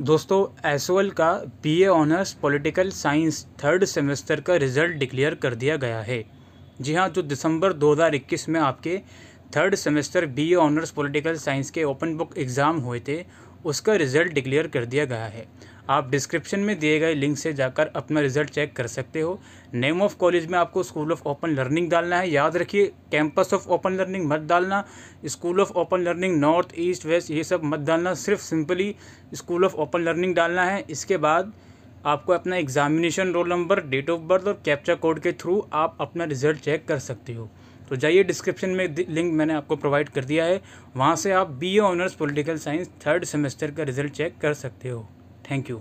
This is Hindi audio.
दोस्तों एस का BA honours political science third semester का रिज़ल्ट डिक्लेयर कर दिया गया है जी हाँ जो दिसंबर 2021 में आपके third semester BA honours political science के ओपन बुक एग्ज़ाम हुए थे उसका रिज़ल्ट डिक्लेयर कर दिया गया है आप डिस्क्रिप्शन में दिए गए लिंक से जाकर अपना रिजल्ट चेक कर सकते हो नेम ऑफ कॉलेज में आपको स्कूल ऑफ ओपन लर्निंग डालना है याद रखिए कैंपस ऑफ ओपन लर्निंग मत डालना school of open learning north east west ये सब मत डालना सिर्फ simply school of open learning डालना है इसके बाद आपको अपना examination roll number date of birth और कैप्चा कोड के थ्रू आप अपना रिजल्ट चेक कर सकते हो तो जाइए डिस्क्रिप्शन में लिंक मैंने आपको प्रोवाइड कर दिया है वहाँ से आप B honours political science third semester का रिजल्ट चेक कर सकते हो থ্যাংক ইউ